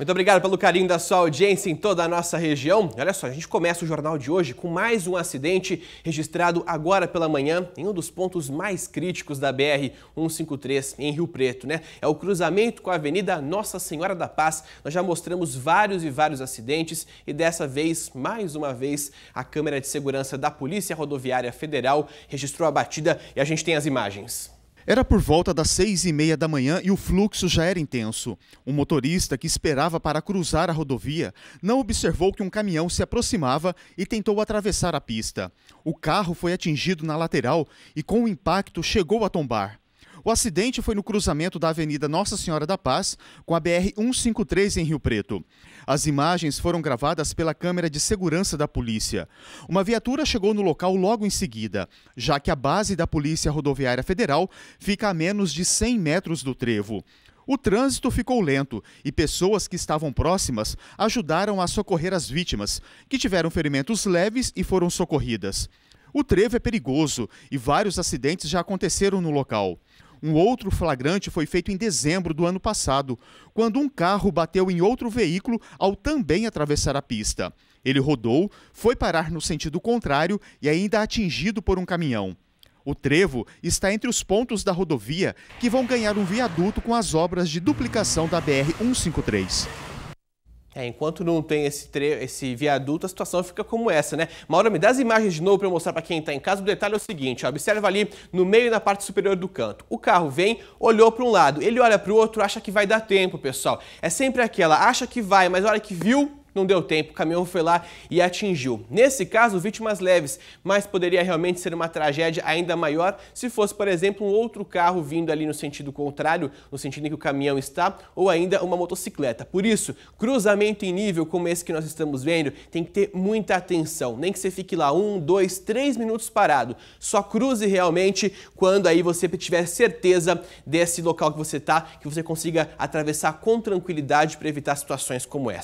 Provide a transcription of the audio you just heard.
Muito obrigado pelo carinho da sua audiência em toda a nossa região. Olha só, a gente começa o jornal de hoje com mais um acidente registrado agora pela manhã em um dos pontos mais críticos da BR 153 em Rio Preto, né? É o cruzamento com a Avenida Nossa Senhora da Paz. Nós já mostramos vários e vários acidentes e dessa vez, mais uma vez, a câmera de segurança da Polícia Rodoviária Federal registrou a batida e a gente tem as imagens. Era por volta das seis e meia da manhã e o fluxo já era intenso. Um motorista que esperava para cruzar a rodovia não observou que um caminhão se aproximava e tentou atravessar a pista. O carro foi atingido na lateral e, com o impacto, chegou a tombar. O acidente foi no cruzamento da Avenida Nossa Senhora da Paz com a BR 153 em Rio Preto. As imagens foram gravadas pela câmera de segurança da polícia. Uma viatura chegou no local logo em seguida, já que a base da Polícia Rodoviária Federal fica a menos de 100 metros do trevo. O trânsito ficou lento e pessoas que estavam próximas ajudaram a socorrer as vítimas, que tiveram ferimentos leves e foram socorridas. O trevo é perigoso e vários acidentes já aconteceram no local. Um outro flagrante foi feito em dezembro do ano passado, quando um carro bateu em outro veículo ao também atravessar a pista. Ele rodou, foi parar no sentido contrário e ainda atingido por um caminhão. O trevo está entre os pontos da rodovia que vão ganhar um viaduto com as obras de duplicação da BR-153. É, enquanto não tem esse, tre... esse viaduto, a situação fica como essa, né? Mauro, me dá as imagens de novo para mostrar para quem está em casa. O detalhe é o seguinte, ó, observa ali no meio e na parte superior do canto. O carro vem, olhou para um lado, ele olha para o outro, acha que vai dar tempo, pessoal. É sempre aquela, acha que vai, mas a hora que viu, não deu tempo, o caminhão foi lá e atingiu. Nesse caso, vítimas leves, mas poderia realmente ser uma tragédia ainda maior se fosse, por exemplo, um outro carro vindo ali no sentido contrário, no sentido em que o caminhão está, ou ainda uma motocicleta. Por isso, cruzamento em nível como esse que nós estamos vendo tem que ter muita atenção, nem que você fique lá um, dois, três minutos parado. Só cruze realmente quando aí você tiver certeza desse local que você está, que você consiga atravessar com tranquilidade para evitar situações como essa.